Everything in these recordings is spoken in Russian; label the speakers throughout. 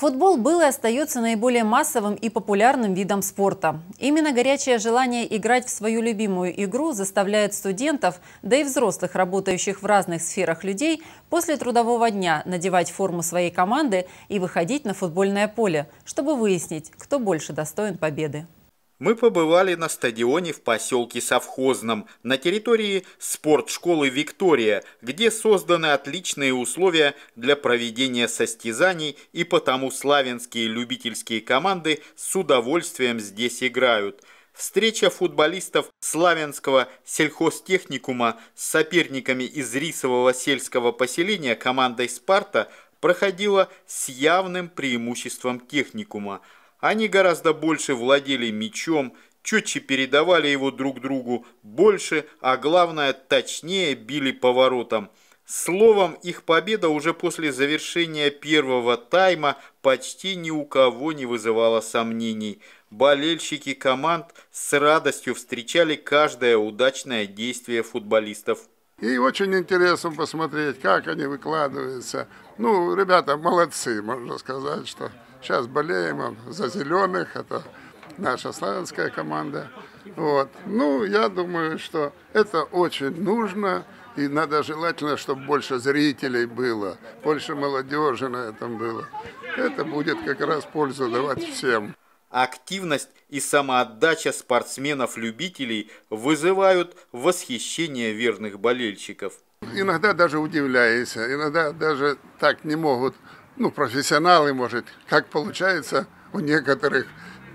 Speaker 1: Футбол был и остается наиболее массовым и популярным видом спорта. Именно горячее желание играть в свою любимую игру заставляет студентов, да и взрослых, работающих в разных сферах людей, после трудового дня надевать форму своей команды и выходить на футбольное поле, чтобы выяснить, кто больше достоин победы
Speaker 2: мы побывали на стадионе в поселке Совхозном на территории спортшколы «Виктория», где созданы отличные условия для проведения состязаний и потому славянские любительские команды с удовольствием здесь играют. Встреча футболистов славянского сельхозтехникума с соперниками из рисового сельского поселения командой «Спарта» проходила с явным преимуществом техникума – они гораздо больше владели мечом, четче передавали его друг другу, больше, а главное, точнее били поворотом. Словом, их победа уже после завершения первого тайма почти ни у кого не вызывала сомнений. Болельщики команд с радостью встречали каждое удачное действие футболистов
Speaker 3: и очень интересно посмотреть, как они выкладываются. Ну, ребята молодцы, можно сказать, что сейчас болеем за зеленых, это наша славянская команда. Вот. Ну, я думаю, что это очень нужно, и надо желательно, чтобы больше зрителей было, больше молодежи на этом было. Это будет как раз пользу давать всем. Активность и самоотдача
Speaker 2: спортсменов-любителей вызывают восхищение верных болельщиков.
Speaker 3: Иногда даже удивляюсь, иногда даже так не могут, ну, профессионалы, может, как получается у некоторых.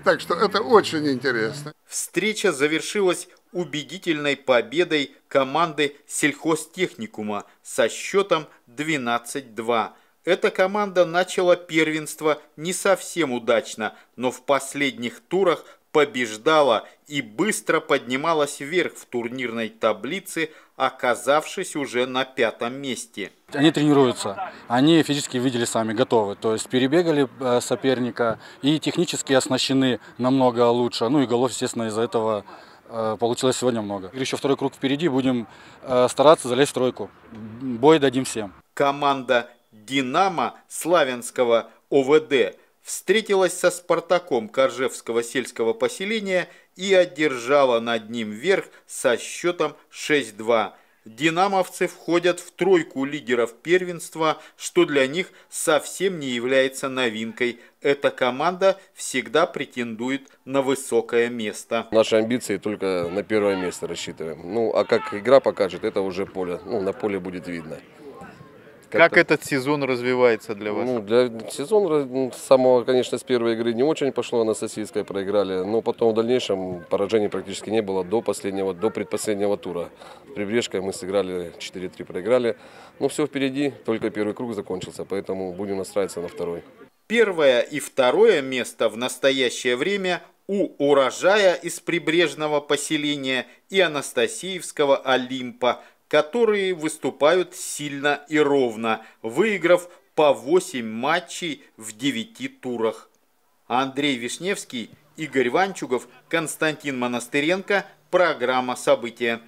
Speaker 3: Так что это очень интересно. Встреча
Speaker 2: завершилась убедительной победой команды сельхозтехникума со счетом 12-2. Эта команда начала первенство не совсем удачно, но в последних турах побеждала и быстро поднималась вверх в турнирной таблице, оказавшись уже на пятом месте. Они тренируются, они физически видели сами, готовы, то есть перебегали э, соперника и технически оснащены намного лучше, ну и голов, естественно, из-за этого э, получилось сегодня много. Еще второй круг впереди, будем э, стараться залезть в тройку, бой дадим всем. Команда «Динамо» славянского ОВД встретилась со «Спартаком» Коржевского сельского поселения и одержала над ним верх со счетом 6-2. «Динамовцы» входят в тройку лидеров первенства, что для них совсем не является новинкой. Эта команда всегда претендует на высокое место.
Speaker 1: Наши амбиции только на первое место рассчитываем. Ну, а как игра покажет, это уже поле. Ну, на поле будет видно. Как, как
Speaker 2: этот сезон развивается для вас? Ну,
Speaker 1: для сезон ну, самого, конечно, с первой игры не очень пошло, на сосиской проиграли, но потом в дальнейшем поражений практически не было до последнего, до предпоследнего тура. Прибрежкой мы сыграли 4-3, проиграли. Но ну, все впереди, только первый круг закончился, поэтому будем настраиваться на второй.
Speaker 2: Первое и второе место в настоящее время у урожая из прибрежного поселения и Анастасиевского Олимпа – которые выступают сильно и ровно, выиграв по 8 матчей в 9 турах. Андрей Вишневский, Игорь Ванчугов, Константин Монастыренко. Программа «События».